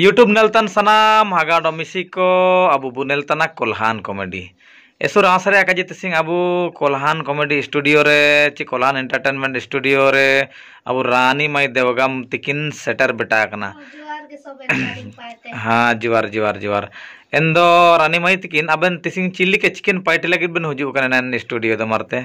YouTube नलतान सनाम हगा डोमिसी को अब नलतना कोल्हान कॉमेडी एसुर आसरे अकाजित सिंह अब कोल्हान कॉमेडी स्टूडियो रे चि कोल्हान एंटरटेनमेंट स्टूडियो रे अब रानी माई देवगम तिकिन सेटर कना हाँ जीवार जीवार जीवार एन दो रानी मई तिकिन अब तिसिंग चिल्ली के चिकन पाइटे लगे बन हुजू स्टूडियो दो मारते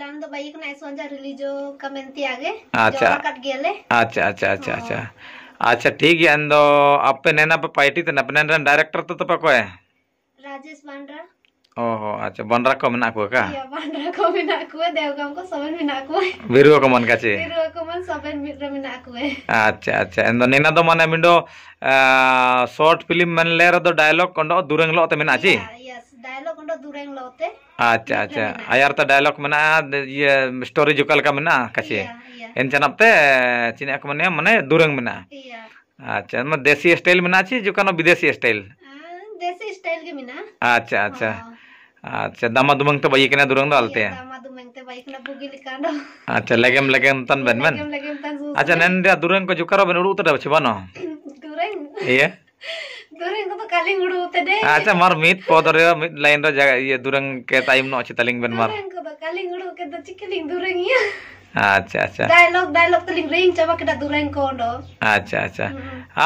plan ᱫᱚ ᱵᱟᱭ ᱠᱟᱱᱟ ᱥᱚᱱᱡᱟ ᱨᱤᱞᱤᱡᱚ ᱠᱟᱢᱮᱱᱛᱤ ᱟᱜᱮ ᱟᱪᱪᱷᱟ ᱠᱟᱴ ᱜᱮᱞᱮ ᱟᱪᱪᱷᱟ आच्छा आच्छा आच्छा अच्छा ठीक है अंदो अपने नेना पे पार्टी तो अपने नेना डायरेक्टर तो तो पको है राजेश बांड्रा ओहो अच्छा बांड्रा को मना को का या बांड्रा को मना को देवगाम को सबन मना को बिरुवा को मन का छे को मन सबन मित्र मना को अच्छा अच्छा अंदो नेना तो माने मिंडो शॉर्ट फिल्म मन ले तो डायलॉग कोंडो दुरंगलो तो मना छे डायलॉग अच्छा अच्छा डायलॉग मना ये स्टोरी जुकल का एन चनप ते चिने को अच्छा मतलब देसी स्टाइल में छी विदेशी स्टाइल अच्छा अच्छा अच्छा दामा दुम तो बाई दूर ना अच्छा लगेम लगेम तन बन अच्छा को उतर छिबानो কালিং উড়ুতে দে আচ্ছা মার মিড পদর মিড লাইনৰ জায়গা ইয়া দূৰং কে টাইম নো আছে তালিং বন মার কালিং উড়ু কেতে চিকি লিন দূৰং ইয়া আচ্ছা আচ্ছা ডায়লগ ডায়লগ তলিং ৰেং চাবা কাটা দূৰং কোণ্ড আচ্ছা আচ্ছা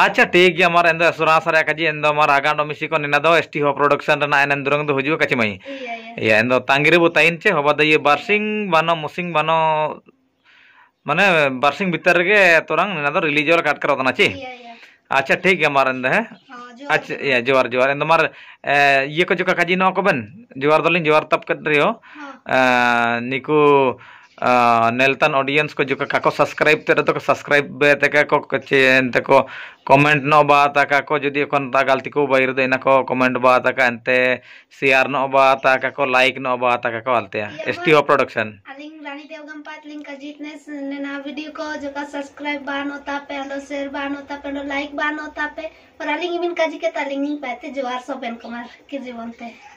আচ্ছা ঠিক গিয়া মার এন্ডে সৰা সৰা কাজি এন্ডে মার আগাণ্ড মিছি কো নিনা দ এচ টি হপ প্রোডাকচন ৰনা এনে দূৰং তো হ'জুক কাচি মাই ইয়া ইয়া ইয়া এন্ডে টাংগিৰে বো তাইন চে বাবা দইে বৰছিং বানো মুছিং বানো মানে বৰছিং ভিতৰৰে গে তোৰং নিনা দ ৰিলিজল কাট কৰাতনা চি আচ্ছা ঠিক গিয়া মার এন্ডে হ ya juar juar ini mar eh iya kok juga kajino aku ben juar dolin juar tap ketrio eh niku नेलतन ऑडियंस तो को जो का सब्सक्राइब तेरे तो सब्सक्राइब तक को एनते को कमेंट नो बात आका को जदि एखन गलती को बाहर दे ना को कमेंट बात आका एनते शेयर नो बात आका को लाइक नो बात आका को अलते एसटीओ प्रोडक्शन अलिंग रानी देवगम पात लिंक अजीत ने ना वीडियो को जो का सब्सक्राइब बान होता पे हेलो शेयर बान होता पे हेलो लाइक बान होता पे और अलिंग इमिन काजी के तालिंग पाते जोहार सब एन कुमार के जीवन पे